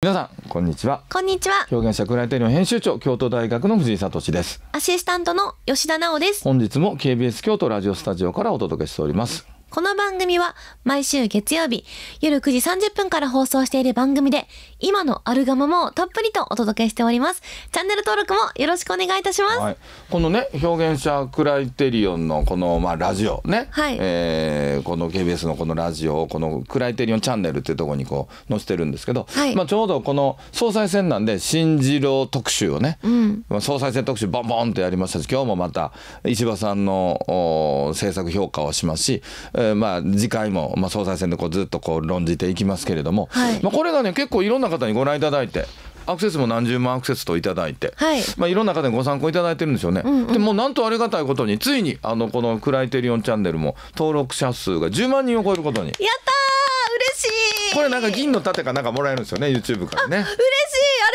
皆さんこんにちはこんにちは表現者クライテリオン編集長京都大学の藤井聡ですアシスタントの吉田直です本日も KBS 京都ラジオスタジオからお届けしておりますこの番組は毎週月曜日夜9時30分から放送している番組で今のアルガマもたっぷりとお届けしておりますチャンネル登録もよろしくお願いいたします、はい、このね表現者クライテリオンのこのまあラジオね、はい、えー、この KBS のこのラジオをこのクライテリオンチャンネルっていうところにこう載せてるんですけど、はい、まあちょうどこの総裁選なんで新次郎特集をね、うん、総裁選特集ボンボンとやりましたし今日もまた石破さんの政策評価をしますしえー、まあ次回も、まあ、総裁選でこうずっとこう論じていきますけれども、はい、まあ、これがね結構いろんな方にご覧いただいて。アクセスも何十万アクセスといただいて、はい、まあ、いろんな方にご参考いただいてるんですよね。うんうん、でもなんとありがたいことについにあのこの「クライテリオンチャンネル」も登録者数が10万人を超えることに。やったー嬉しいこれなんか銀の盾かなんかもらえるんですよね YouTube からね嬉しい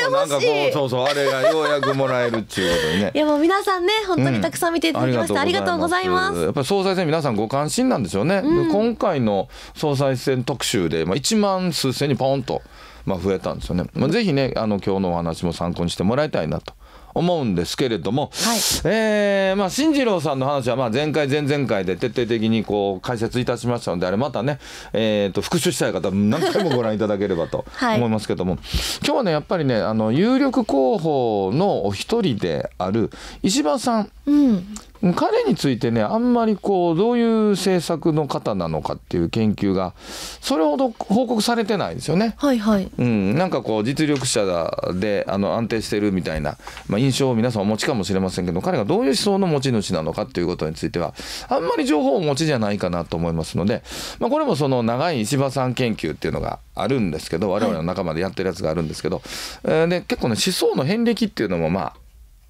あれ欲しいそうそうあれがようやくもらえるっていうことでね いやもう皆さんね本当にたくさん見ていただきました、うん、ありがとうございますやっぱり総裁選皆さんご関心なんでしょうね、うん、今回の総裁選特集で、まあ、1万数千にポンとまあ増えたんですよね、まあ、ぜひねあの今日のお話も参考にしてもらいたいなと思うんですけれども、はい、えー、まあ、進次郎さんの話は、まあ、前回、前々回で徹底的にこう解説いたしましたので、あれまたね、えー、と復習したい方、何回もご覧いただければと 思いますけども、はい、今日はね、やっぱりね、あの有力候補のお一人である石破さん、うん、彼についてねあんまりこうどういう政策の方なのかっていう研究がそれほど報告されてないんですよね。はいはい、うん、なんかこう実力者であの安定してるみたいな、まあ、印象を皆さんお持ちかもしれませんけど彼がどういう思想の持ち主なのかっていうことについてはあんまり情報をお持ちじゃないかなと思いますので、まあ、これもその長い石破さん研究っていうのがあるんですけど我々の仲間でやってるやつがあるんですけど、はい、で結構ね思想の遍歴っていうのもまあ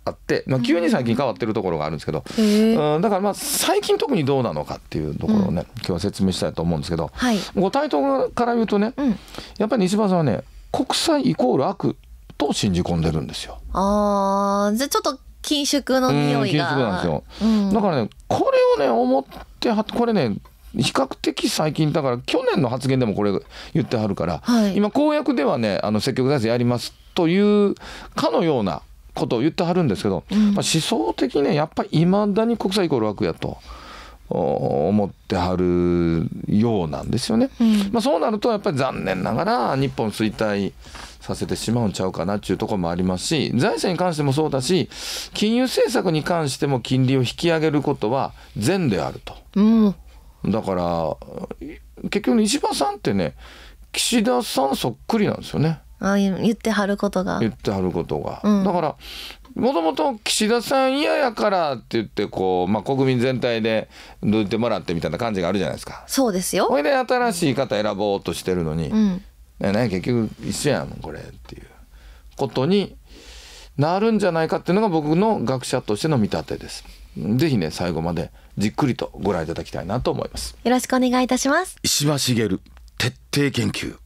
あって、まあ、急に最近変わってるところがあるんですけど、うん、だからまあ最近特にどうなのかっていうところをね、うん、今日は説明したいと思うんですけど、はい、ご対等から言うとね、うん、やっぱり西村さんはね国際イコール悪と信じ込んでるんですよ。あじゃちょっと緊縮の匂いが、なんですよ、うん、だからねこれをね思ってはこれね比較的最近だから去年の発言でもこれ言ってはるから、はい、今公約ではねあの積極財政やりますというかのようなことを言ってはるんですけど、うん、まあ、思想的にねやっぱりいまだに国際イコール悪やと。思ってはるようなんですよね、うん、まあ、そうなるとやっぱり残念ながら日本衰退させてしまうんちゃうかなっていうところもありますし財政に関してもそうだし金融政策に関しても金利を引き上げることは善であると、うん、だから結局石破さんってね岸田さんそっくりなんですよね。あ言ってはることが言ってはることが、うん、だからもともと岸田さん嫌やからって言ってこう、まあ、国民全体でどいてもらってみたいな感じがあるじゃないですかそうですよほいで新しい方選ぼうとしてるのに、うん、ね、結局一緒やもんこれっていうことになるんじゃないかっていうのが僕の学者としての見立てです。ぜひね最後までじっくりとご覧いただきたいなと思います。よろしくお願いいたします。石破茂徹底研究。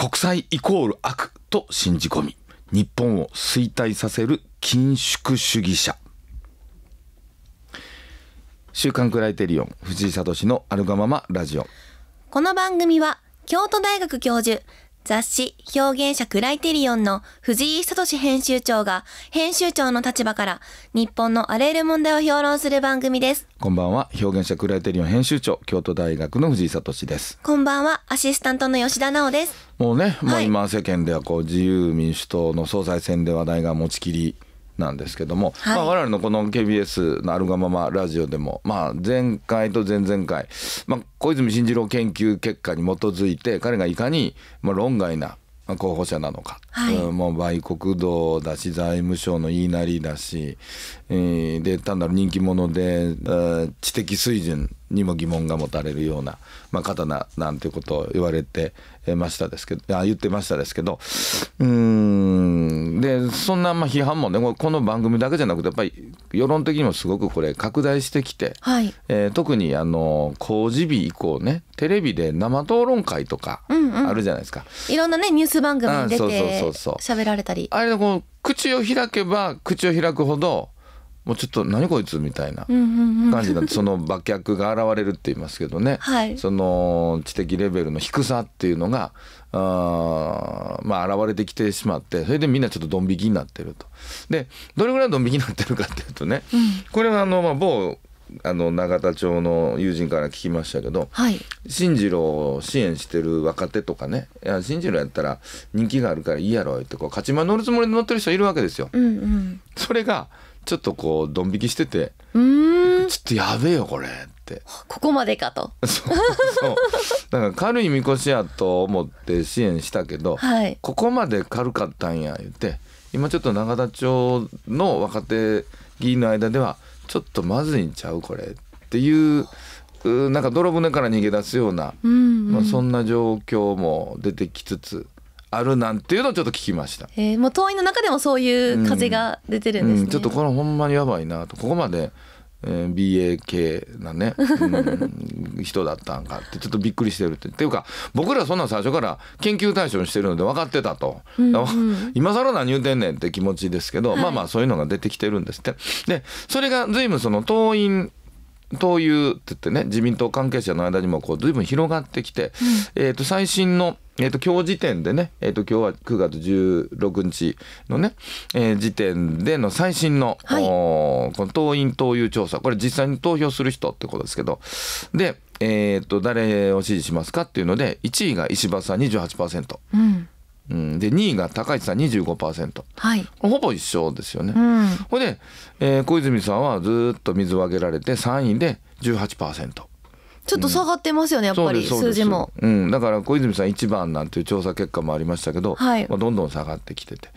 国際イコール悪と信じ込み日本を衰退させる緊縮主義者週刊クライテリオン藤井聡のあるがままラジオこの番組は京都大学教授雑誌表現者クライテリオンの藤井聡編集長が編集長の立場から日本のあらゆる問題を評論する番組ですこんばんは表現者クライテリオン編集長京都大学の藤井聡ですこんばんはアシスタントの吉田直ですもうね、はい、まあ今世間ではこう自由民主党の総裁選で話題が持ちきりなんですけども、はい、まあ、我々のこの KBS のあるがままラジオでも、まあ、前回と前々回、まあ、小泉進次郎研究結果に基づいて彼がいかにまあ論外な候補者なのかはい、もう売国道だし財務省の言いなりだし、えー、で単なる人気者で知的水準にも疑問が持たれるような、まあ、刀なんていうことを言われてましたですけどあ言ってましたですけどうんでそんなまあ批判もねこの番組だけじゃなくてやっぱり世論的にもすごくこれ拡大してきて、はい、えー、特にあの公示日以降ねテレビで生討論会とかあるじゃないですか。うんうん、いろんなねニュース番組に出てそうそう喋られたりあれこの口を開けば口を開くほどもうちょっと何こいつみたいな感じな、うんその馬脚が現れるって言いますけどね、はい、その知的レベルの低さっていうのがあまあ現れてきてしまってそれでみんなちょっとドン引きになってると。でどれぐらいドン引きになってるかっていうとね、うん、これはあの、まあ、某あの永田町の友人から聞きましたけど、はい、新次郎を支援してる若手とかねいや新次郎やったら人気があるからいいやろってこう勝ち馬乗るつもりで乗ってる人いるわけですよ。うんうん、それがちょっとこうドン引きしてて「うんちょっとやべえよこれ」ってここまでかとそうそうだから軽いみこしやと思って支援したけど、はい、ここまで軽かったんや言って今ちょっと永田町の若手議員の間では「ちょっとまずいんちゃうこれっていうなんか泥船から逃げ出すような、うんうん、まあ、そんな状況も出てきつつあるなんていうのをちょっと聞きました、えー、もう党員の中でもそういう風が出てるんですね、うんうん、ちょっとこのほんまにやばいなとここまでえー、BA 系なね、うん、人だったんかってちょっとびっくりしてるって。っていうか僕らそんな最初から研究対象にしてるので分かってたと、うんうん、今更何言うてんねんって気持ちですけど、はい、まあまあそういうのが出てきてるんですって。でそれが随分その党員党友って言ってね自民党関係者の間にもこう随分広がってきて、うん、えと最新の、えー、と今日時点でね、えー、と今日は9月16日のね、えー、時点での最新の,、はい、この党員党友調査これ実際に投票する人ってことですけどで、えー、と誰を支持しますかっていうので1位が石破さん28%。うんうん、で2位が高市さん25%、はい、ほぼ一緒ですよね。うん、で、えー、小泉さんはずっと水をあげられて3位で18%。ちょっと下がってますよね、やっぱり数字も、うん、だから小泉さん1番なんていう調査結果もありましたけど、はい、まあ、どんどん下がってきてて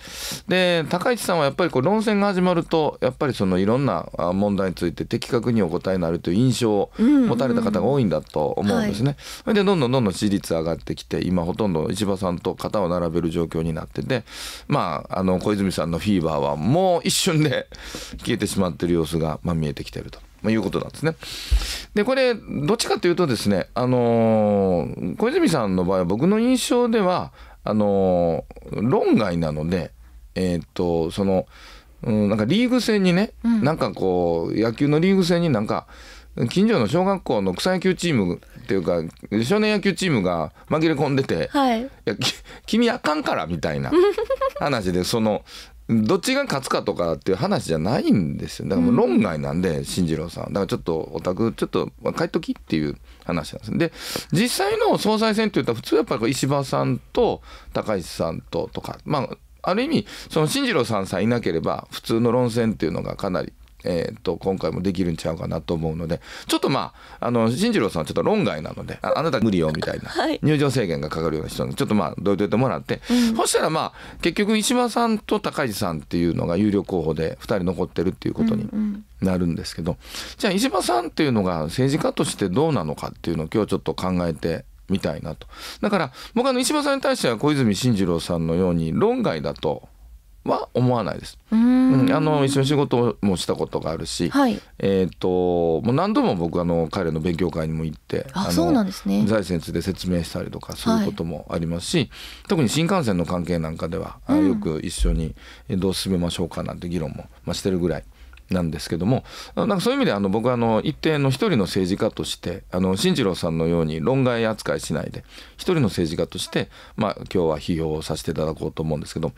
で高市さんはやっぱりこう論戦が始まるとやっぱりそのいろんな問題について的確にお答えになるという印象を持たれた方が多いんだと思うんですね。うんうんはい、でどんどんどんどん支持率上がってきて今ほとんど石破さんと肩を並べる状況になってて、まあ、あの小泉さんのフィーバーはもう一瞬で消えてしまってる様子が、まあ、見えてきてると。まあ、いうことなんですね。で、これ、どっちかというとですね、あのー、小泉さんの場合は僕の印象では、あのー、論外なので、えー、っと、その、うん、なんかリーグ戦にね、うん、なんかこう、野球のリーグ戦になんか、近所の小学校の草野球チームっていうか少年野球チームが紛れ込んでて「はい、いや君あかんから」みたいな話でそのどっちが勝つかとかっていう話じゃないんですよだからもう論外なんで進次郎さんだからちょっとお宅ちょっと帰っときっていう話なんですで実際の総裁選っていったら普通やっぱり石破さんと高市さんととかまあある意味その進次郎さんさえいなければ普通の論戦っていうのがかなりえー、っと、今回もできるんちゃうかなと思うので、ちょっとまあ、あの、進次郎さんはちょっと論外なので、あなた無理よみたいな、はい、入場制限がかかるような人に、ちょっとまあ、どいといてもらって、うん、そしたらまあ、結局、石破さんと高市さんっていうのが有力候補で2人残ってるっていうことになるんですけど、うんうん、じゃあ石破さんっていうのが政治家としてどうなのかっていうのを今日ちょっと考えてみたいなと。だから、僕は石破さんに対しては小泉進次郎さんのように論外だと、は思わないです。うん,、あの一緒に仕事もしたことがあるし、はい、えっ、ともう何度も僕あの彼の勉強会にも行って、あそうなんですね。財政で説明したりとかそういうこともありますし、はい、特に新幹線の関係なんかでは、うん、よく一緒にどう進めましょうかなんて議論もまあしてるぐらいなんですけどもなんかそういう意味であの僕はあの一定の一人の政治家としてあの新次郎さんのように論外扱いしないで一人の政治家として、まあ、今日は批評をさせていただこうと思うんですけど、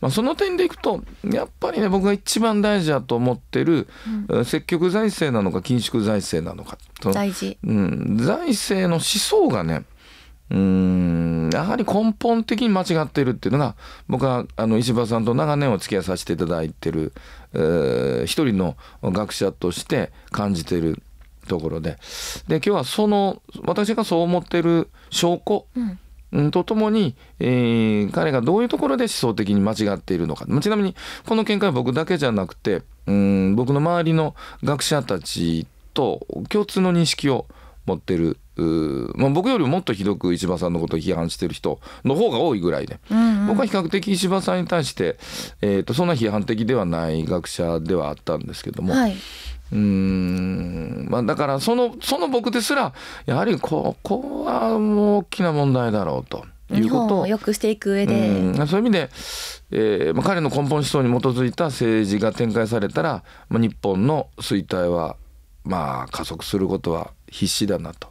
まあ、その点でいくとやっぱりね僕が一番大事だと思ってる、うん、積極財政なのか緊縮財政なのかそうん、財政の思想がねうんやはり根本的に間違ってるっていうのが僕はあの石破さんと長年お付き合いさせていただいてる、えー、一人の学者として感じてるところでで今日はその私がそう思ってる証拠、うんとともに、えー、彼がどういうところで思想的に間違っているのかちなみにこの見解は僕だけじゃなくてうん僕の周りの学者たちと共通の認識を持ってるまあ、僕よりもっとひどく石破さんのことを批判してる人の方が多いぐらいで、うんうん、僕は比較的石破さんに対して、えーと、そんな批判的ではない学者ではあったんですけども。はい、うんまあ、だからそのその僕ですらやはりここはもう大きな問題だろうと。いうことをよくしていく上で、うん、そういう意味で、えーまあ、彼の根本思想に基づいた政治が展開されたら、まあ、日本の衰退はまあ加速することは必死だなと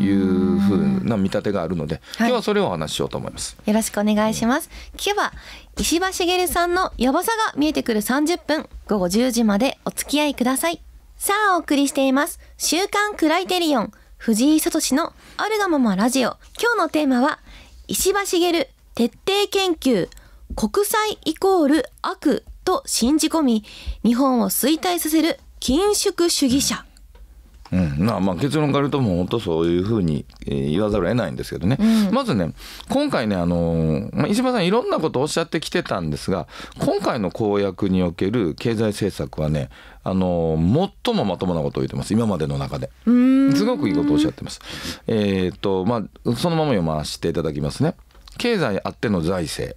いうふうな見立てがあるので、今日はそれをお話ししようと思います。よろしくお願いします。今日は石破茂さんのやばさが見えてくる30分、午後10時までお付き合いください。さあ、お送りしています。週刊クライテリオン、藤井聡のあるがままラジオ。今日のテーマは、石破茂徹底研究、国際イコール悪と信じ込み、日本を衰退させる緊縮主義者。うん、まあまあ結論から言うとも本当そういうふうに言わざるを得ないんですけどね、うん、まずね今回ねあの、まあ、石破さんいろんなことをおっしゃってきてたんですが今回の公約における経済政策はねあの最もまともなことを言ってます今までの中ですごくいいことをおっしゃってます。えー、っとまあそのまま読ませていただきますね。経済あっての財政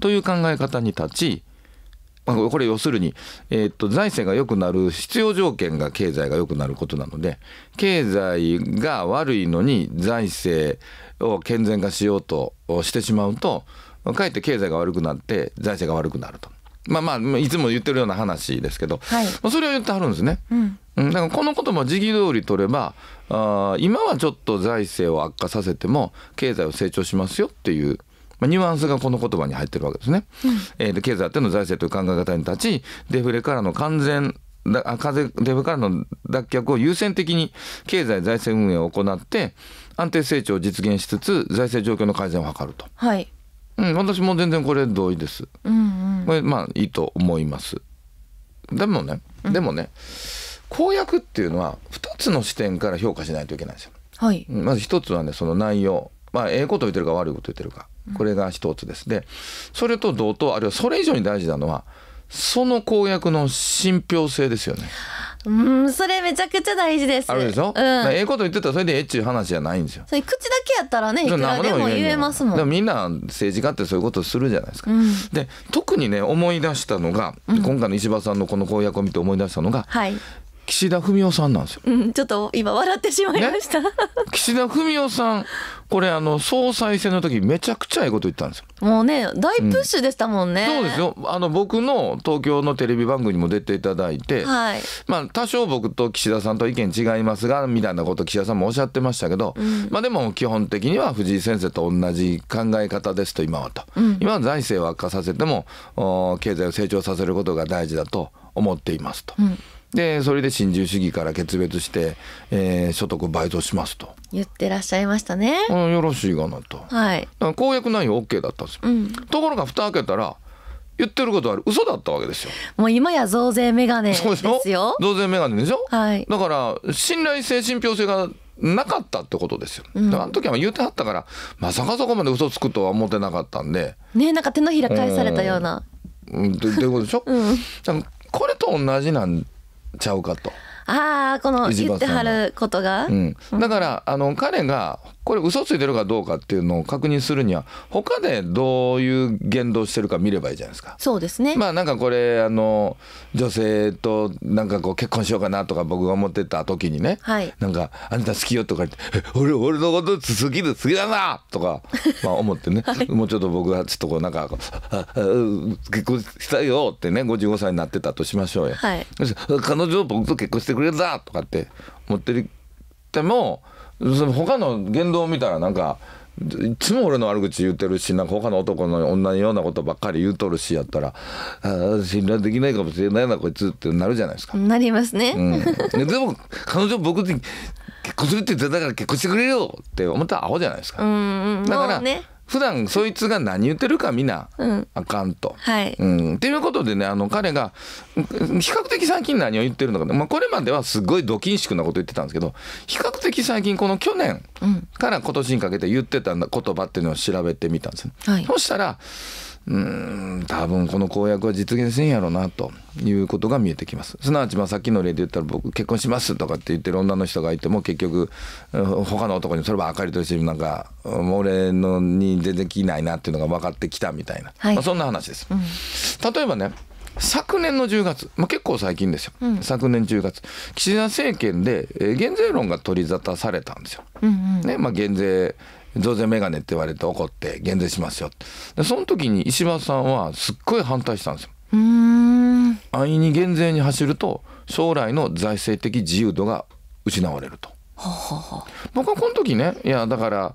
という考え方に立ちこれ要するに、えー、と財政が良くなる必要条件が経済が良くなることなので経済が悪いのに財政を健全化しようとしてしまうとかえって経済が悪くなって財政が悪くなると。まあまあ、いつも言ってるような話ですけど、はい、それを言ってはるんですね。うん、だからこのことも時期通り取ればあ今はちょっと財政を悪化させても経済を成長しますよっていうまあ、ニュアンスがこの言葉に入ってるわけですね。うん、えー、で経済っての財政という考え方に立ちデフレからの完全だ風デフレからの脱却を優先的に経済財政運営を行って安定成長を実現しつつ財政状況の改善を図ると。はい。うん、私も全然これ同意です。うんうん、これまあいいと思います。でもね、うん、でもね、公約っていうのは2つの視点から評価しないといけないんですよ。はい、まず1つはねその内容、まあええこと言ってるか悪いこと言ってるか、これが一つですでそれと同等あるいはそれ以上に大事なのはその公約の信憑性ですよね。うん、それめちゃくちゃ大事です。あるでしょ。うん、ええこと言ってたらそれでえっちゅう話じゃないんですよ。それ口だけやったらねいくらでも言えますもん。ももみんな政治家ってそういうことするじゃないですか。うん、で特にね思い出したのが、今回の石破さんのこの公約を見て思い出したのが、はい、岸田文雄さんなんですよ、うん、ちょっと今笑ってしまいました、ね、岸田文雄さんこれあの総裁選の時めちゃくちゃいいこと言ったんですよもうね大プッシュでしたもんね、うん、そうですよあの僕の東京のテレビ番組にも出ていただいて、はい、まあ多少僕と岸田さんと意見違いますがみたいなこと岸田さんもおっしゃってましたけど、うん、まあでも基本的には藤井先生と同じ考え方ですと今はと、今は財政を悪化させても経済を成長させることが大事だと思っていますと。でそれで新自由主義から決別して、えー、所得倍増しますと言ってらっしゃいましたね、うん、よろしいかなと、はい、公約内容 OK だったんですよ、うん、ところが蓋開けたら言ってることは嘘だったわけですよもう今や増税メガネですよ増税メガネでしょ、はい、だから信頼性信憑性がなかったってことですよ、うん、あの時は言うてはったからまさかそこまで嘘つくとは思ってなかったんでねなんか手のひら返されたようなうん、うん、ってことでしょ、うん、これと同じなんちゃうかと。ああこの言ってはることが、うん、だからあの彼がこれ嘘ついてるかどうかっていうのを確認するには他でどういう言動してるか見ればいいじゃないですか。そうですね。まあなんかこれあの女性となんかこう結婚しようかなとか僕が思ってた時にね、はい、なんかあなた好きよとか言って俺俺のこと好きで好きだなとかまあ思ってね、はい、もうちょっと僕がちょっとこうなんか結婚したいよってね55歳になってたとしましょうよ。はい、彼女僕と結婚してくれたとかって思ってても。他の言動を見たらなんかいつも俺の悪口言ってるしなんか他の男の女のようなことばっかり言うとるしやったらあ信頼できないかもしれないなこいつってなるじゃないですか。なりますね。うん、でも彼女僕に結婚するって言ってたから結婚してくれよって思ったらアホじゃないですか。だから、ね、普段そいつが何言ってるか見な、うん、あかんと。はい、うん、っていうことでねあの彼が比較的最近何を言ってるのか、まあ、これまではすごいドキンシクなこと言ってたんですけど比較的最近この去年から今年にかけて言ってた言葉っていうのを調べてみたんですね。はい、そしたらん多分この公約は実現せんやろなということが見えてきますすなわちまあさっきの例で言ったら僕結婚しますとかって言ってる女の人がいても結局他の男にそればあかりとしてなんか俺のに全然来ないなっていうのが分かってきたみたいな、はい、まあ、そんな話です。うん、例えばね昨年の10月、まあ、結構最近ですよ、うん、昨年10月岸田政権で、減税論が取り沙汰されたんですよ。うんうん、ねまあ、減税増税メガネって言われて怒って減税しますよでその時に石破さんはすっごい反対したんですよ。安易に減税に走ると将来の財政的自由度が失われると。はは僕はこの時ねいやだから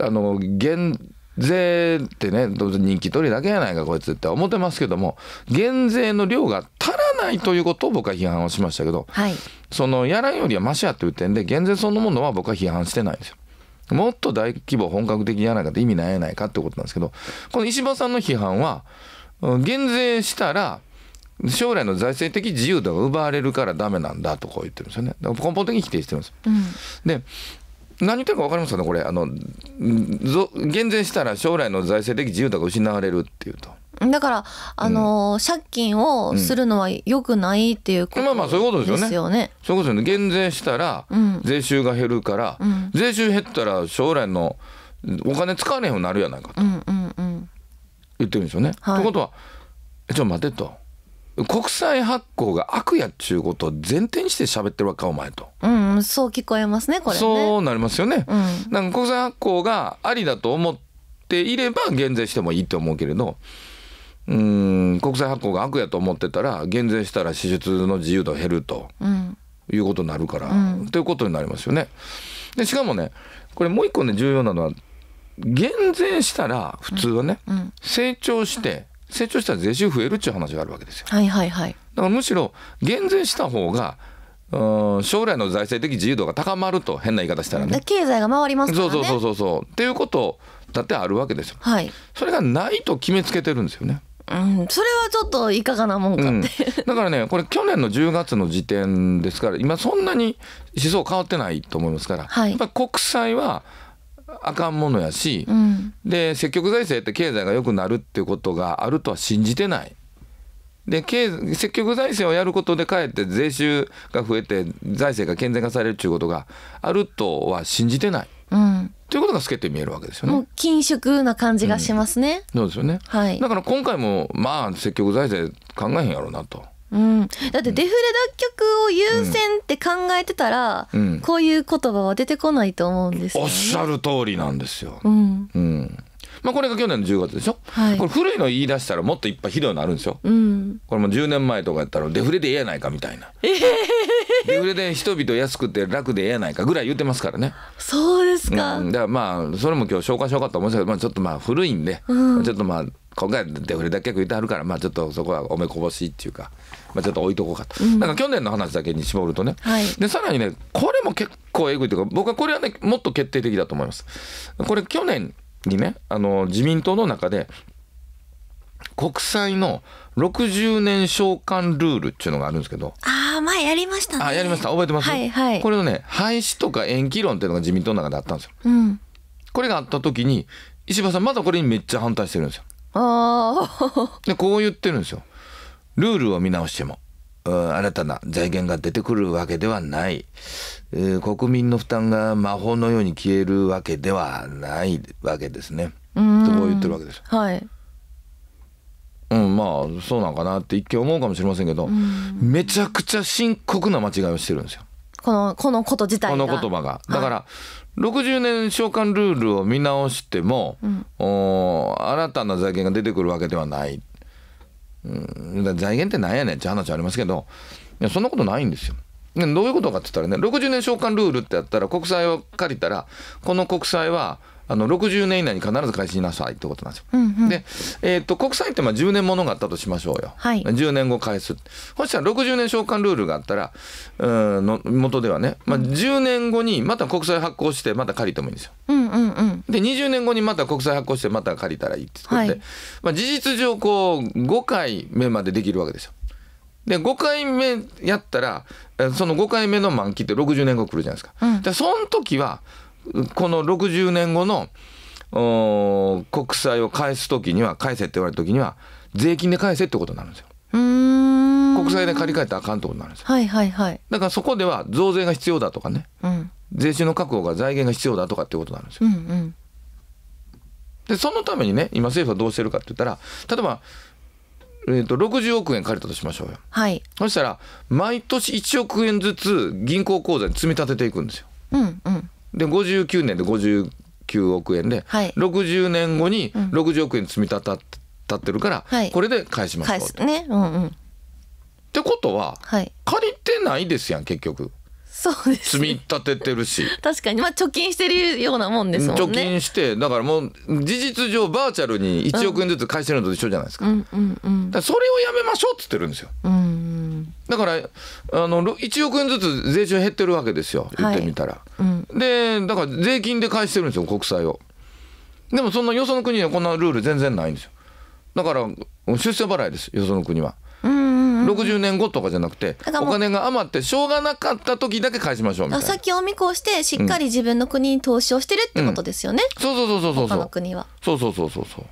あの減税ってね人気取りだけやないかこいつって思ってますけども減税の量が足らないということを僕は批判をしましたけど、はい、そのやらんよりはマシやという点で減税そのものは僕は批判してないんですよ。もっと大規模本格的じゃないかって意味ないやないかってことなんですけどこの石破さんの批判は減税したら将来の財政的自由度が奪われるからダメなんだとこう言ってるんですよねだから根本的に否定してるんです、うん、で何言ってるか分かりますかねこれあの減税したら将来の財政的自由度が失われるっていうと。だからあのー、借金をするのはよくないっていうこと、まあまあそういうことですよね。そういうことですよね。減税したら税収が減るから、うん、税収減ったら将来のお金使われへんようになるやないかと言ってるんですよね。はい、ということは「ちょっと待て」と。国債発行が悪やっちゅうことを前提にして喋ってるわかお前と、うん、そう聞こえますねこれ、ね、そうなりますよね、うん、なんか国債発行がありだと思っていれば減税してもいいと思うけれどうん国債発行が悪やと思ってたら減税したら支出の自由度減ると、うん、いうことになるから、うん、ということになりますよね。でしかもねこれもう一個ね重要なのは減税したら普通はね、うん、成長して成長したら税収増えるっていう話があるわけですよ。はいはいはい、だからむしろ減税した方がうん将来の財政的自由度が高まると変な言い方したらね経済が回りますからねそうそうそうそうそうっていうことだってあるわけですよ、はい、それがないと決めつけてるんですよねうん、それはちょっといかがなもんかって、うん、だからねこれ去年の10月の時点ですから今そんなに思想変わってないと思いますから、はい、やっぱ国債はあかんものやし、うん、で積極財政って経済が良くなるっていうことがあるとは信じてない。で経積極財政をやることでかえって税収が増えて財政が健全化されるっていうことがあるとは信じてない。うということが透けて見えるわけですよね。緊縮な感じがしますね。うん、そうですよね。はい。だから今回もまあ積極財政考えへんやろうなと。うん、だってデフレ脱却を優先って考えてたら、うん、こういう言葉は出てこないと思うんですよ、ね、おっしゃる通りなんですよ。うん、うんまあ、これが去年の10月でしょ、はい、これ古いの言い出したらもっといっぱいひどいのあるんですよ、うん、これも10年前とかやったらデフレでええやないかみたいな、デフレで人々安くて楽でええやないかぐらい言ってますからねそうですか、うん、だからまあそれも今日紹介しようかと思いましすけど、まあ、ちょっとまあ古いんで、うん、ちょっとまあ今回デフレだけ言ってはるから、まあ、ちょっとそこはおめこぼしっていうか、まあ、ちょっと置いとこうかと、うん、なんか去年の話だけに絞るとね、はい、でさらにねこれも結構えぐいというか僕はこれはねもっと決定的だと思います。これ去年にね、あの、自民党の中で、国債の60年償還ルールっていうのがあるんですけど。ああ、前やりましたね。あ、やりました。覚えてます、はいはい、これのね、廃止とか延期論っていうのが自民党の中であったんですよ。うん、これがあった時に、石破さんまだこれにめっちゃ反対してるんですよ。あで、こう言ってるんですよ。ルールを見直しても。新たな財源が出てくるわけではない、えー、国民の負担が魔法のように消えるわけではないわけですね。そう言ってるわけです。はい。うん、まあそうなんかなって一見思うかもしれませんけど、めちゃくちゃ深刻な間違いをしてるんですよ。このこのこと自体この言葉が。だから、はい、60年償還ルールを見直しても、うん、お新たな財源が出てくるわけではないっうん、財源ってなんやねんって話ありますけど、いやそんなことないんですよ。どういうことかって言ったらね、60年償還ルールってやったら、国債を借りたら、この国債はあの60年以内に必ず返しなさいってことなんですよ。うんうん、で、えーと、国債ってまあ10年ものがあったとしましょうよ、はい、10年後返すそしたら60年償還ルールがあったらうの元ではね、まあ、10年後にまた国債発行してまた借りてもいいんですよ。うんうんうん、で20年後にまた国債発行してまた借りたらいいってことで、はい、まあ、事実上こう5回目までできるわけですよ。で5回目やったらその5回目の満期って60年後来るじゃないですか。うん、でその時はこの60年後の国債を返す時には返せって言われた時には税金で返せってことになるんですよ。国債で借り換えたらあかんってことになるんですよ、はいはいはい、だからそこでは増税が必要だとかね、うん、税収の確保が財源が必要だとかっていうことなんですよ。うんうん、でそのためにね今政府はどうしてるかって言ったら例えば、えーと、と60億円借りたとしましょうよ、はい、そしたら毎年1億円ずつ銀行口座に積み立てていくんですよ。うんうんで59年で59億円で、はい、60年後に60億円積み立た立ってるから、これで返しましょうと。返ね、うんうん、ってことは、はい、借りてないですやん結局。そうです、ね、積み立ててるし 確かにまあ貯金してるようなもんですもんね貯金してだからもう事実上バーチャルに1億円ずつ返してるのと一緒じゃないですかうん、うんうんうん、それをやめましょうっつってるんですよ、うんだからあの1億円ずつ税収減ってるわけですよ言ってみたら、はいうん、でだから税金で返してるんですよ国債をでもそんなよその国にはこんなルール全然ないんですよだから出世払いですよその国は。60年後とかじゃなくてお金が余ってしょうがなかった時だけ返しましょうみたいな先を見越してしっかり自分の国に投資をしてるってことですよね、うんうん、そうそうそうそうそうそうそうそうそうそう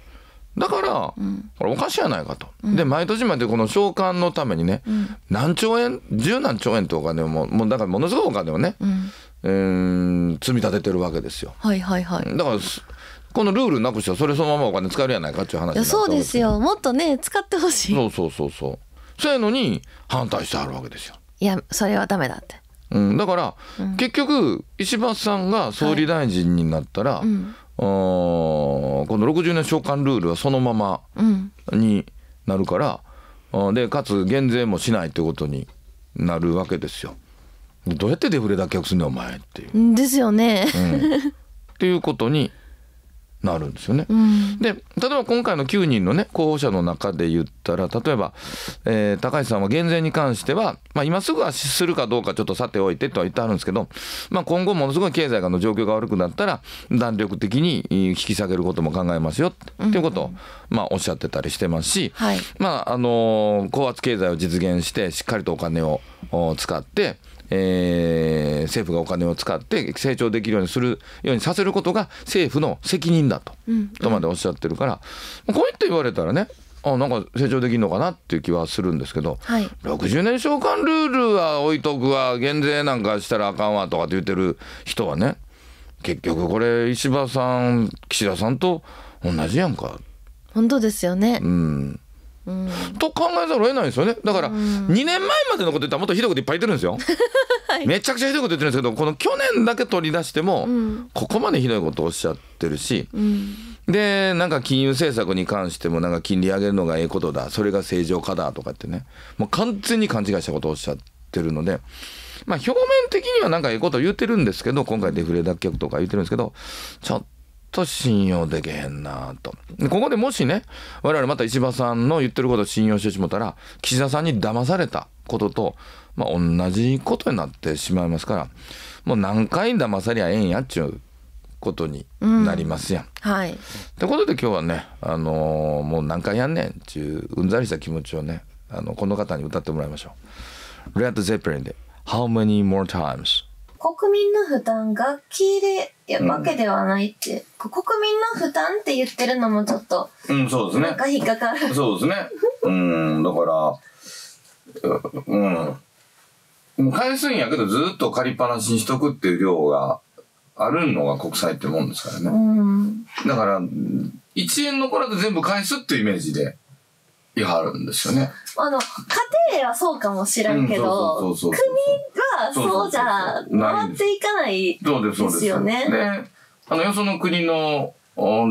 だから、うん、これおかしいやないかと、うん、で毎年毎年この償還のためにね、うん、何兆円十何兆円とお金をももうだからものすごいお金をね、うん、積み立ててるわけですよ。はいはいはい、だからこのルールなくしてはそれそのままお金使えるやないかっていう話そうですよもっとね使ってほしいそうそうそうそうそういうのに反対してあるわけですよいやそれはダメだって、うん、だから、結局石橋さんが総理大臣になったら、はいこの60年償還ルールはそのままになるから、うん、でかつ減税もしないってことになるわけですよ。どうやってデフレ脱却すんねお前っていう。ですよね。うん、っていうことになるんですよね。うん、で例えば今回の9人のね候補者の中で言ったら例えば、えー、高橋さんは減税に関しては、まあ、今すぐはするかどうかちょっとさておいてとは言ってあるんですけど、まあ、今後ものすごい経済の状況が悪くなったら弾力的に引き下げることも考えますよっていうことを、うんうん、まあ、おっしゃってたりしてますし、はい、まああのー、高圧経済を実現してしっかりとお金を使って。えー、政府がお金を使って成長できるようにするようにさせることが政府の責任だと、うん、とまでおっしゃってるから、うん、こうやって言われたらねあなんか成長できるのかなっていう気はするんですけど、はい、60年償還ルールは置いとくわ減税なんかしたらあかんわとかって言ってる人はね結局これ石破さん岸田さんと同じやんか。本当ですよね、うん、うん、と考えざるを得ないですよねだから2年前までのこと言ったらもっとひどいこといっぱい言ってるんですよ、はい、めちゃくちゃひどいこと言ってるんですけどこの去年だけ取り出しても、ここまでひどいことをおっしゃってるし、でなんか金融政策に関してもなんか金利上げるのがええことだそれが正常化だとかってねもう完全に勘違いしたことをおっしゃってるので。まあ、表面的にはなんかええこと言ってるんですけど今回デフレ脱却とか言ってるんですけどちょっと信用できへんなと。ここでもしね、我々また石破さんの言ってることを信用してしもたら、岸田さんに騙されたことと、まあ、同じことになってしまいますから、もう何回騙さりゃええんやっちゅうことになりますやん。うん、はい。ってことで今日はね、あのー、もう何回やんねんっちゅううんざりした気持ちをね、あの、この方に歌ってもらいましょう。レッド・ゼッペリンで、How many more times? 国民の負担、楽器でやわけではないって、うん、国民の負担って言ってるのもちょっと、うん、そうですね。なんか引っかかる。そうですね。うん、だから、うん。もう返すんやけど、ずっと借りっぱなしにしとくっていう量があるのが国債ってもんですからね。うん、だから、1円残らず全部返すっていうイメージで。いはるんですよね。あの、家庭はそうかもしらんけど、国はそうじゃ回っていかないですよね。で、あの、よその国の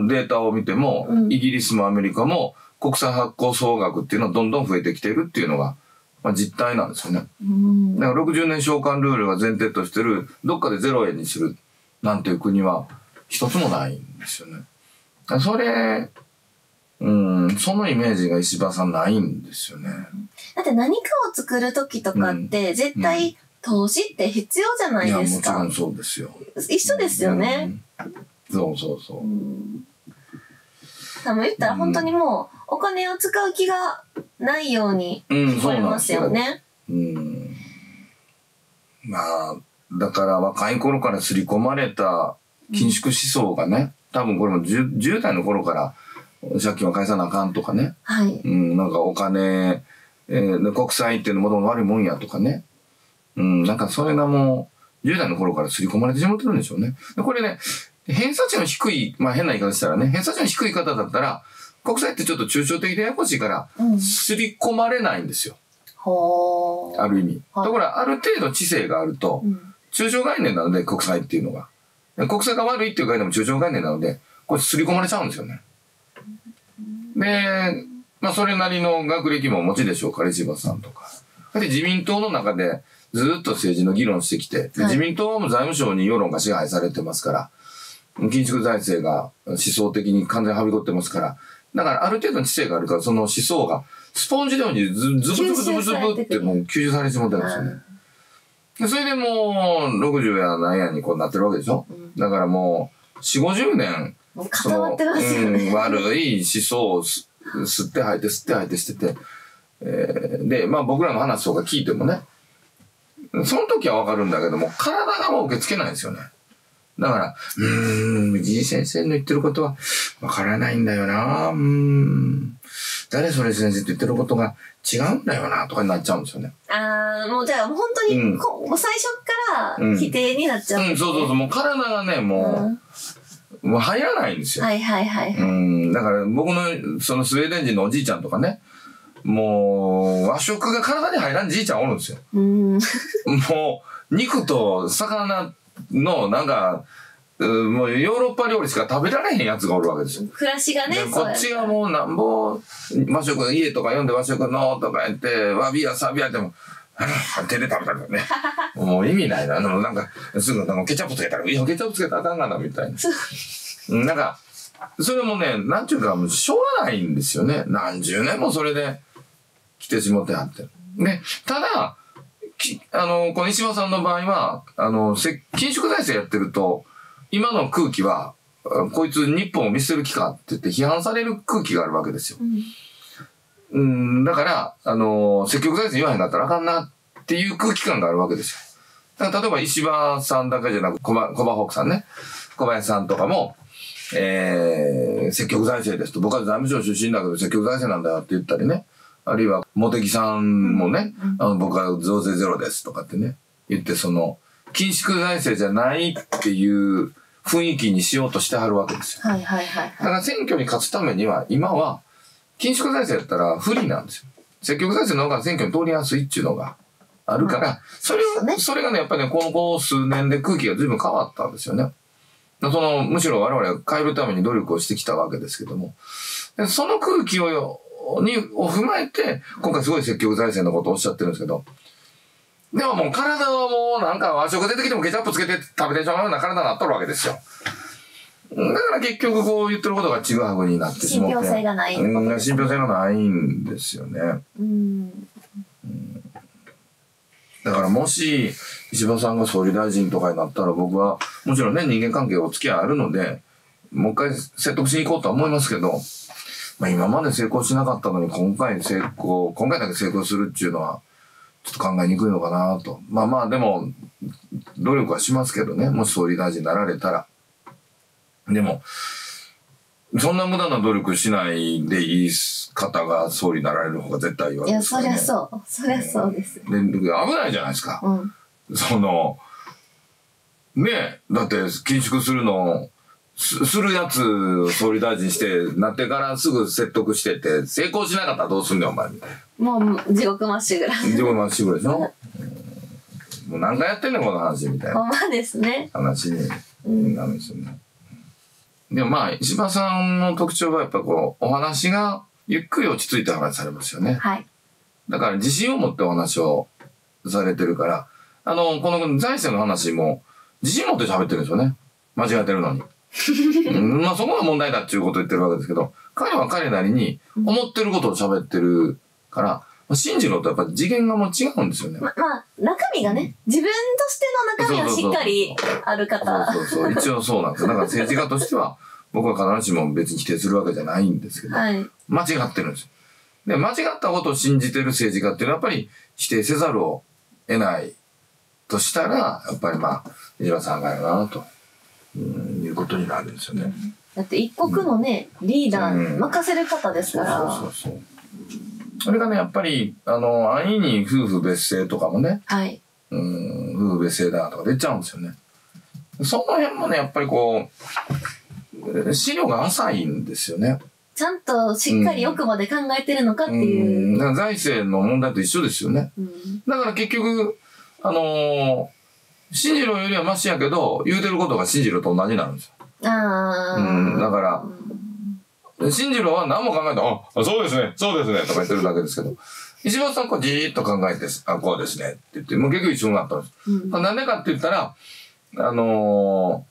データを見ても、うん、イギリスもアメリカも国債発行総額っていうのはどんどん増えてきてるっていうのが、まあ、実態なんですよね。だから60年償還ルールが前提としてる、どっかで0円にするなんていう国は一つもないんですよね。それうん、そのイメージが石破さんないんですよね。だって何かを作る時とかって、絶対投資って必要じゃないですか。うんうん、もちろんそうですよ。一緒ですよね。うん、そうそうそう。うん多分言ったら本当にもうお金を使う気がないように聞こえますよね。うん、うんまあだから若い頃から刷り込まれた緊縮思想がね、多分これも 10, 10代の頃から借金は返さなあかんとかね、はい、うん、なんかお金、えー、国債っていうのもとも悪いもんやとかね、うん、なんかそれがもう、10代の頃から刷り込まれてしまってるんでしょうね。でこれね、偏差値の低い、まあ変な言い方したらね、偏差値の低い方だったら、国債ってちょっと抽象的でややこしいから、刷り込まれないんですよ。ほ、ある意味。ところが、ある程度知性があると、うん、抽象概念なので、国債っていうのが。国債が悪いっていう概念も抽象概念なので、これ刷り込まれちゃうんですよね。で、まあ、それなりの学歴もお持ちでしょうか、レジバさんとか。で、自民党の中でずっと政治の議論してきて、自民党も財務省に世論が支配されてますから、緊縮財政が思想的に完全にはびこってますから、だからある程度の知性があるから、その思想が、スポンジのようにず、ずぶずぶズってもう吸収されてしまってまですよね。それでもう60や何やにこうなってるわけでしょ、うん、だからもう4、50年固まってますよね、うん、悪い思想を吸って吐いて吸って吐いてしてて、えー、でまあ僕らの話とか聞いてもねその時はわかるんだけども体がもう受け付けないんですよねだから、うん、藤井先生の言ってることはわからないんだよな、うん、誰それ先生って言ってることが違うんだよな、とかになっちゃうんですよね。ああ、もうじゃあ本当に、うん、最初から否定になっちゃう、うん、うん。そうそうそう、もう体がね、もう、もう入らないんですよ。はいはいはい。うん、だから僕のそのスウェーデン人のおじいちゃんとかね、もう和食が体に入らんじいちゃんおるんですよ。うん、もう肉と魚のなんか、もうヨーロッパ料理しか食べられへんやつがおるわけですよ。暮らしがね。こっちはもうなんぼ和食、家とか読んで和食のとか言って、わびやさびやっても、あ出でたんだね。もう意味ないな。でもなんか、すぐなんかケチャップつけたら、いや、ケチャップつけたらあかんがな、みたいな。なんか、それもね、なんちゅうか、しょうがないんですよね。何十年もそれで来てしもてはって。で、ただ、きあの、この石破さんの場合は、あの、せ緊縮財政やってると、今の空気は、こいつ日本を見捨てる気かって言って批判される空気があるわけですよ。うんうん、だから、あの、積極財政言わへんなったらあかんなっていう空気感があるわけですよ。例えば石破さんだけじゃなく、コバ、コホークさんね。小林さんとかも、えー、積極財政ですと、僕は財務省出身だけど積極財政なんだよって言ったりね。あるいは、茂木さんもね、あの僕は増税ゼロですとかってね、言って、その、緊縮財政じゃないっていう雰囲気にしようとしてはるわけですよ。はいはいはい、はい、だから選挙に勝つためには、今は、緊縮財政やったら不利なんですよ。積極財政の方が選挙に通りやすいっていうのがあるから、うん、それを、ね、それがね、やっぱりね、このこ数年で空気が随分変わったんですよね。その、むしろ我々は変えるために努力をしてきたわけですけども、その空気を、に、を踏まえて、今回すごい積極財政のことをおっしゃってるんですけど、でももう体はもうなんか和食出てきてもケチャップつけて食べてしまうような体になっとるわけですよ。だから結局こう言ってることがちぐはぐになってしまう。信憑性がない、ね。信憑性がないんですよね。うん。だからもし、石破さんが総理大臣とかになったら僕は、もちろんね、人間関係お付き合いあるので、もう一回説得しに行こうとは思いますけど、まあ今まで成功しなかったのに今回成功、今回だけ成功するっていうのは、ちょっと考えにくいのかなと。まあまあでも、努力はしますけどね、もし総理大臣になられたら。でも、そんな無駄な努力しないでいい方が総理になられる方が絶対いいわけですよ、ね。いや、そりゃそう。そりゃそうです。で、危ないじゃないですか。うん、その、ねだって緊縮するの、すするやつ総理大臣してなってからすぐ説得してて成功しなかったらどうすんねんお前みたいなもう地獄まっしぐら地獄まっしぐらでしょ もう何回やってんねんこの話みたいなほんまですね話になるんですよね、うんでもまあ、石破さんの特徴はやっぱこう、お話がゆっくり落ち着いて話されますよね。はい。だから自信を持ってお話をされてるから、あの、この財政の話も自信持って喋ってるんですよね。間違えてるのに。うん、まあそこが問題だっていうことを言ってるわけですけど、彼は彼なりに思ってることを喋ってるから、信じろとやっぱ次元がもう違うんですよね。ま、まあ、中身がね、自分としての中身はしっかりある方。そうそうそう。一応そうなんですだから政治家としては、僕は必ずしも別に否定するわけじゃないんですけど、はい、間違ってるんですで、間違ったことを信じてる政治家っていうのはやっぱり否定せざるを得ないとしたら、やっぱりまあ、江島さんがよなと、うん、いうことになるんですよね。だって一国のね、うん、リーダー任せる方ですから。そうそうそう。それがね、やっぱり、あの、安易に夫婦別姓とかもね、はい。うん、夫婦別姓だとか出ちゃうんですよね。その辺もね、やっぱりこう、資料が浅いんですよね。ちゃんとしっかり奥まで考えてるのかっていう。うん、だから財政の問題と一緒ですよね。うん、だから結局、あのー、信じよりはマシやけど、言うてることが信次郎と同じなんですよ。ああ。うん、だから、うん新次郎は何も考えたあ、そうですね、そうですね、とか言ってるだけですけど、石本さんこうじーっと考えて、あ、こうですね、って言って、もう結局一緒になったんです。な、うん、んでかって言ったら、あの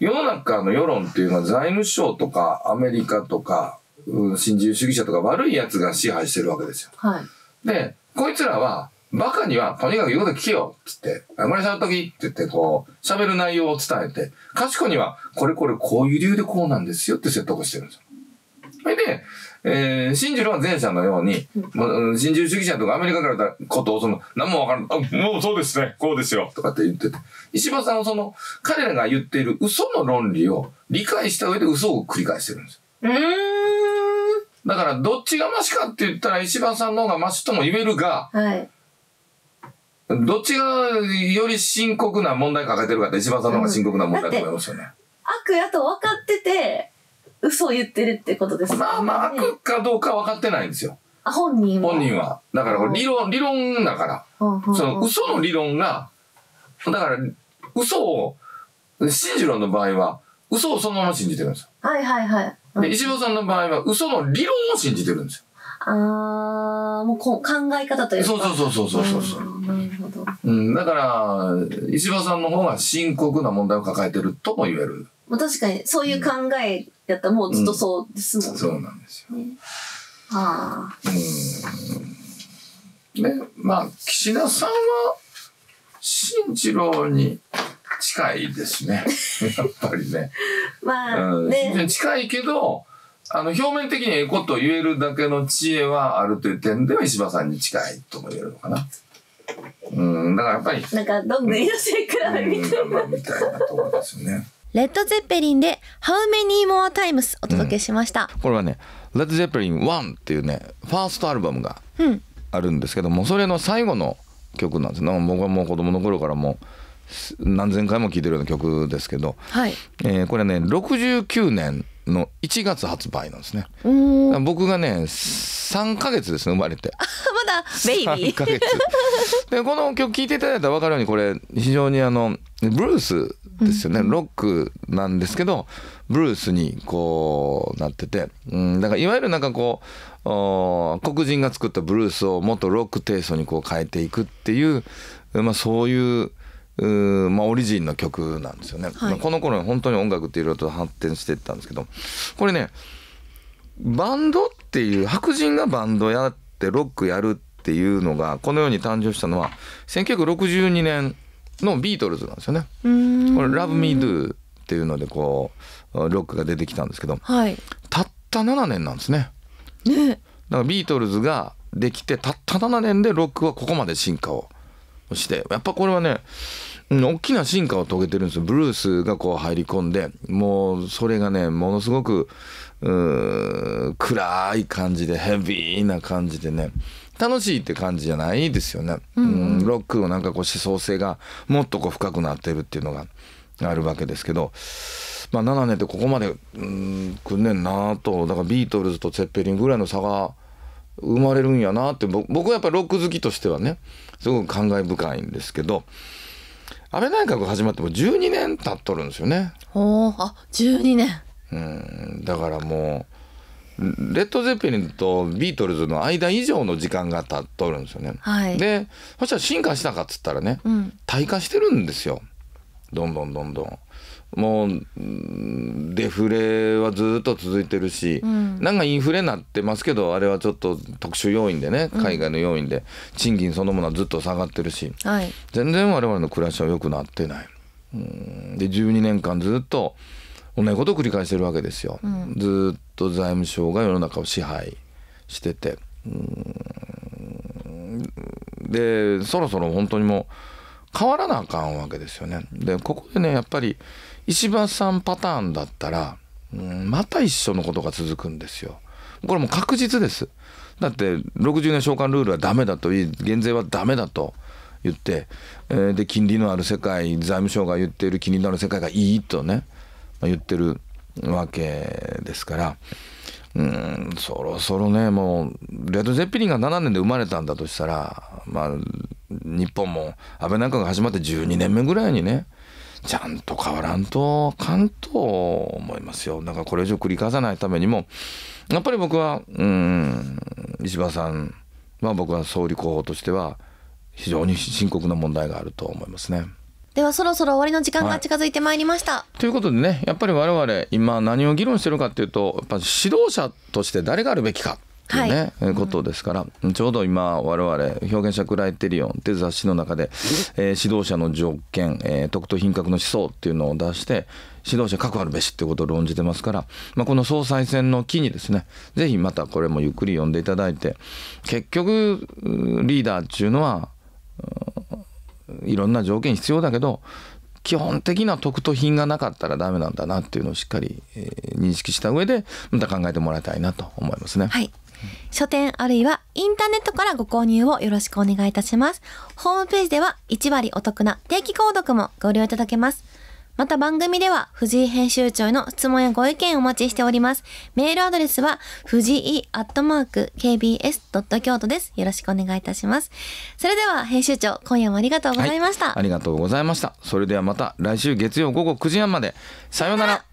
ー、世の中の世論っていうのは財務省とかアメリカとか、うん、新自由主義者とか悪い奴が支配してるわけですよ。はい、で、こいつらは、バカには、とにかく言うこと聞けよっつって、あまり喋っときって言って、こう、喋る内容を伝えて、賢には、これこれこういう理由でこうなんですよって説得してるんですよ。それで、えー、信じるは前者のように、うん、新じる主義者とかアメリカからたことをその、何もわからん、あ、もうそうですね、こうですよ、とかって言ってて。石破さんはその、彼らが言っている嘘の論理を理解した上で嘘を繰り返してるんですよ。うん。だから、どっちがマシかって言ったら石破さんの方がマシとも言えるが、はい。どっちがより深刻な問題抱えてるかって石破さんの方が深刻な問題だと思いますよね。悪やと分かってて、嘘を言ってるってことですね。まあまあ、悪かどうか分かってないんですよ。あ、本人は本人は。だから理論、理論だから。その嘘の理論が、だから嘘を、進次郎の場合は、嘘をそのまま信じてるんですよ。はいはいはい。うん、で、石破さんの場合は、嘘の理論を信じてるんですよ。あー、もうこ考え方というか。そうそうそうそうそうそう。なるほど。うん、だから、石破さんの方が深刻な問題を抱えてるとも言える。確かに、そういう考えやったらもうずっとそうですもんね。そうなんですよ。ね、ああ。ね、まあ、岸田さんは、新次郎に近いですね。やっぱりね。まあ、うん、近いけど、あの、表面的にええことを言えるだけの知恵はあるという点では石破さんに近いとも言えるのかな。うん、だからやっぱり。なんか、どんぐりの背比べみたいな。みたいなところですよね。レッド・ゼッペリンで「How Many More Times」お届けしました、うん、これはね「レッド・ゼッペリン1」っていうねファーストアルバムがあるんですけども、うん、それの最後の曲なんですね僕はもう子供の頃からもう何千回も聴いてるような曲ですけど、はいえー、これね69年の1月発売なんですね僕がね3か月ですね生まれて まだベイビー3ヶ月でこの曲聴いていただいたら分かるようにこれ非常にあのブルースですよね、うん、ロックなんですけどブルースにこうなってて、うん、だからいわゆるなんかこう黒人が作ったブルースをもっとロックテイストにこう変えていくっていう、まあ、そういうまあ、オリジンの曲なんですよね、はい、この頃に本当に音楽っていろいろと発展していったんですけどこれねバンドっていう白人がバンドやってロックやるっていうのがこのように誕生したのは1962年のビートルズなんですよね。これ「Love Me Do」っていうのでこうロックが出てきたんですけど、はい、たった7年なんですね。ねだからビートルズができてたった7年でロックはここまで進化をしてやっぱこれはね大きな進化を遂げてるんですよブルースがこう入り込んでもうそれがねものすごく暗い感じでヘビーな感じでね楽しいって感じじゃないですよね、うん、うん、ロックのなんかこう思想性がもっとこう深くなってるっていうのがあるわけですけど、まあ、7年ってここまで、くん、来んねんなとだからビートルズとツェッペリンぐらいの差が生まれるんやなって僕はやっぱりロック好きとしてはねすごく感慨深いんですけど安倍内閣始まっても12年経っとるんですよね。おあ12年うんだからもうレッド・ゼッペリンとビートルズの間以上の時間が経っとるんですよね。はい、でそしたら進化したかっつったらね、うん、退化してるんですよどんどんどんどん。もうデフレはずっと続いてるし、うん、なんかインフレになってますけどあれはちょっと特殊要因でね海外の要因で、うん、賃金そのものはずっと下がってるし、はい、全然我々の暮らしは良くなってない。で12年間ずっと同じことを繰り返してるわけですよ、うん、ずっと財務省が世の中を支配しててでそろそろ本当にもう変わらなあかんわけですよね。でここでねやっぱり石破さんパターンだったら、うん、また一緒のことが続くんですよ。これも確実です。だって60年償還ルールはダメだと減税はダメだと言って、えー、で金利のある世界財務省が言っている金利のある世界がいいとね、まあ、言ってるわけですからうんそろそろねもうレッド・ゼッピリンが7年で生まれたんだとしたらまあ日本も安倍なんかが始まって12年目ぐらいにねちゃんと変わらんとかんと思いますよ。んかこれ以上繰り返さないためにも、やっぱり僕は、うん、石破さんは僕は総理候補としては非常に深刻な問題があると思いますね。ではそろそろ終わりの時間が近づいてまいりました。はい、ということでねやっぱり我々今何を議論してるかっていうとやっぱ指導者として誰があるべきかいうね、はい、ことですから、うん、ちょうど今我々表現者クライテリオンっていう雑誌の中で、えー、指導者の条件、えー、徳と品格の思想っていうのを出して指導者確あるべしっていうことを論じてますから、まあ、この総裁選の機にですね是非またこれもゆっくり読んでいただいて結局リーダーっていうのはいろんな条件必要だけど基本的な特と品がなかったらダメなんだなっていうのをしっかり、えー、認識した上でまた考えてもらいたいなと思いますね。はい書店あるいはインターネットからご購入をよろしくお願いいたします。ホームページでは1割お得な定期購読もご利用いただけます。また番組では藤井編集長の質問やご意見をお待ちしております。メールアドレスは藤井アットマーク kbs. 京都です。よろしくお願いいたします。それでは編集長、今夜もありがとうございました。はい、ありがとうございました。それではまた来週月曜午後9時半まで。さようなら。